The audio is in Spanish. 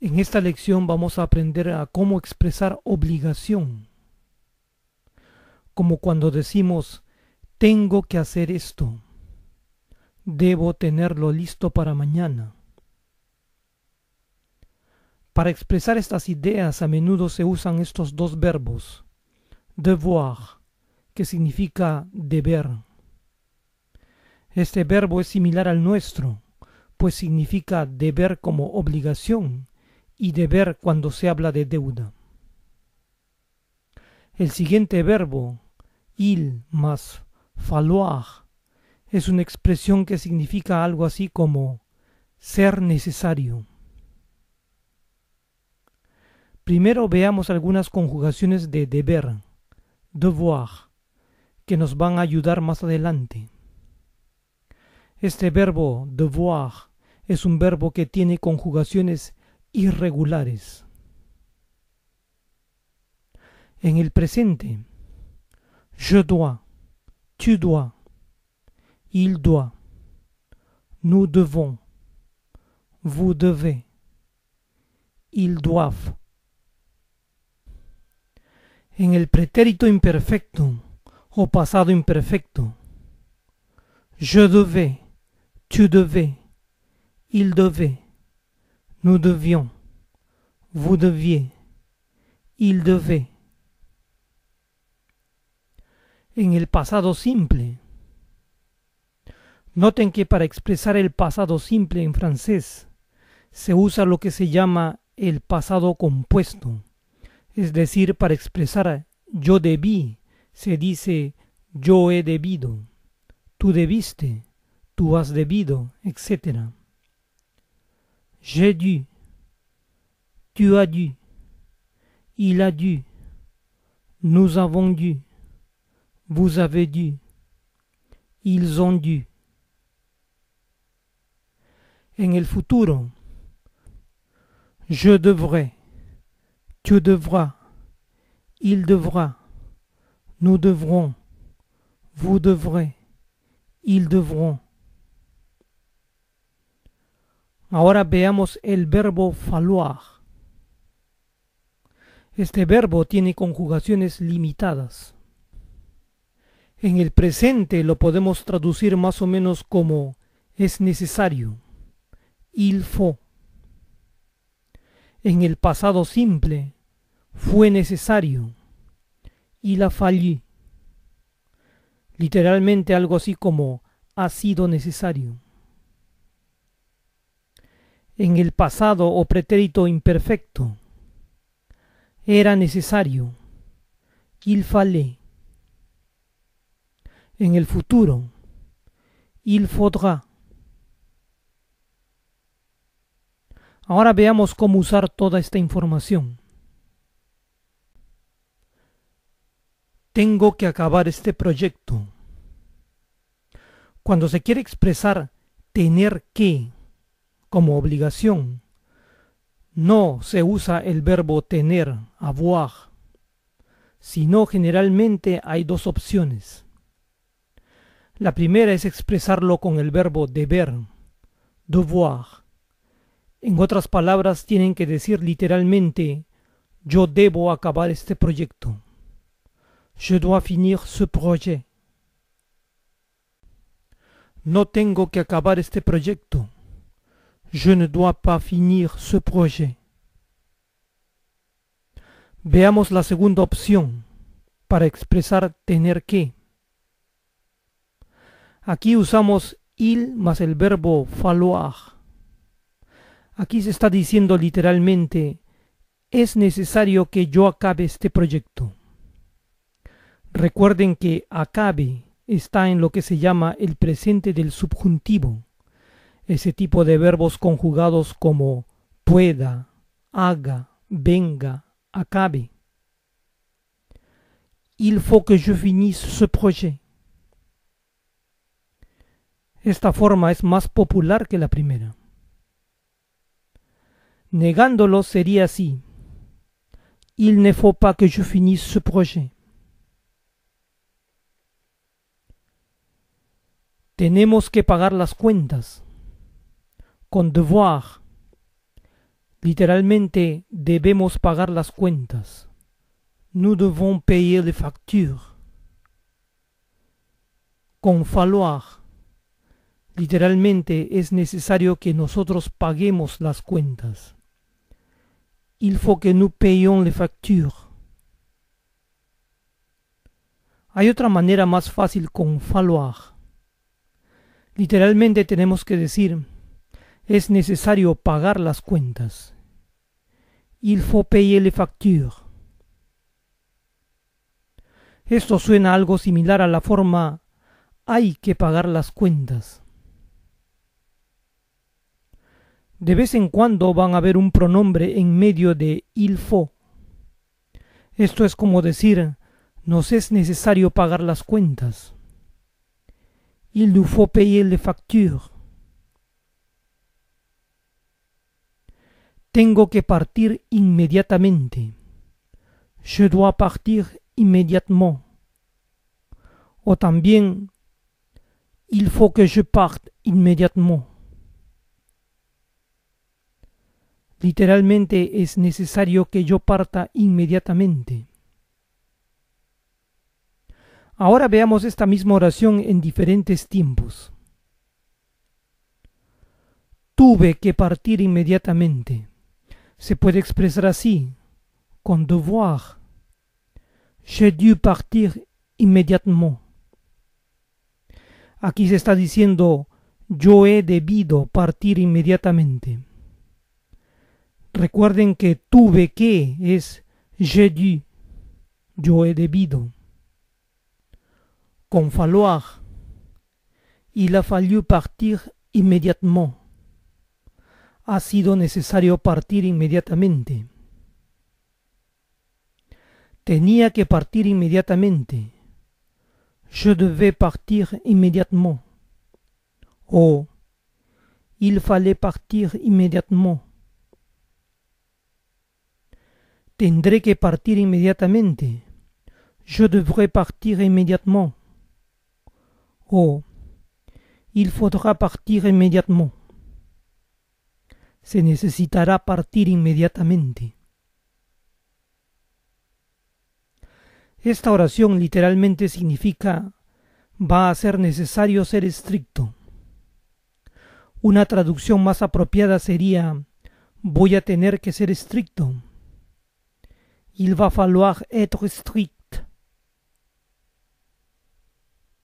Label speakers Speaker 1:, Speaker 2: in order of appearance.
Speaker 1: En esta lección vamos a aprender a cómo expresar obligación, como cuando decimos tengo que hacer esto, debo tenerlo listo para mañana. Para expresar estas ideas a menudo se usan estos dos verbos, devoir, que significa deber. Este verbo es similar al nuestro, pues significa deber como obligación y deber cuando se habla de deuda. El siguiente verbo, il más falloir, es una expresión que significa algo así como ser necesario. Primero veamos algunas conjugaciones de deber, devoir, que nos van a ayudar más adelante. Este verbo devoir es un verbo que tiene conjugaciones irregulares. En el presente, je dois, tu dois, il doit, nous devons, vous devez, ils doivent. En el pretérito imperfecto o pasado imperfecto, je devais, tu devais, il devait, Nous devions. Vous deviez. Il devait. En el pasado simple. Noten que para expresar el pasado simple en francés se usa lo que se llama el pasado compuesto. Es decir, para expresar yo debí, se dice yo he debido, tú debiste, tú has debido, etc. J'ai dû. Tu as dû. Il a dû. Nous avons dû. Vous avez dû. Ils ont dû. En el futuro. Je devrais. Tu devras. Il devra. Nous devrons. Vous devrez. Ils devront. Ahora veamos el verbo falloir. Este verbo tiene conjugaciones limitadas. En el presente lo podemos traducir más o menos como es necesario, il faut. En el pasado simple, fue necesario, il a fallu. Literalmente algo así como ha sido necesario en el pasado o pretérito imperfecto. Era necesario. Il fallait. En el futuro. Il faudra. Ahora veamos cómo usar toda esta información. Tengo que acabar este proyecto. Cuando se quiere expresar tener que como obligación. No se usa el verbo tener, avoir, sino generalmente hay dos opciones. La primera es expresarlo con el verbo deber, devoir. En otras palabras, tienen que decir literalmente, yo debo acabar este proyecto. Je dois finir ce projet. No tengo que acabar este proyecto je ne dois pas finir ce projet. Veamos la segunda opción para expresar tener que. Aquí usamos il más el verbo falloir. Aquí se está diciendo literalmente, es necesario que yo acabe este proyecto. Recuerden que acabe está en lo que se llama el presente del subjuntivo ese tipo de verbos conjugados como pueda, haga, venga, acabe. Il faut que je finisse ce projet. Esta forma es más popular que la primera. Negándolo sería así. Il ne faut pas que je finisse ce projet. Tenemos que pagar las cuentas con devoir. Literalmente debemos pagar las cuentas. Nous devons payer les factures. Con falloir. Literalmente es necesario que nosotros paguemos las cuentas. Il faut que nous payions les factures. Hay otra manera más fácil con falloir. Literalmente tenemos que decir es necesario pagar las cuentas. Il faut payer les factures. Esto suena algo similar a la forma hay que pagar las cuentas. De vez en cuando van a ver un pronombre en medio de il faut. Esto es como decir nos es necesario pagar las cuentas. Il nous faut payer les factures. Tengo que partir inmediatamente. Je dois partir immédiatement. O también, il faut que je parte immédiatement. Literalmente es necesario que yo parta inmediatamente. Ahora veamos esta misma oración en diferentes tiempos. Tuve que partir inmediatamente se puede expresar así, con devoir. J'ai dû partir IMMÉDIATEMENT. Aquí se está diciendo yo he debido partir inmediatamente. Recuerden que tuve que es j'ai dû, yo he debido. Con falloir, il a fallu partir immédiatement. ha sido necesario partir inmediatamente. Tenía que partir inmediatamente. Je devais partir immédiatement. Oh, il fallait partir immédiatement. Tendré que partir inmediatamente. Je devrais partir immédiatement. Oh, il faudra partir immédiatement. se necesitará partir inmediatamente. Esta oración literalmente significa va a ser necesario ser estricto. Una traducción más apropiada sería voy a tener que ser estricto. Il va falloir être strict.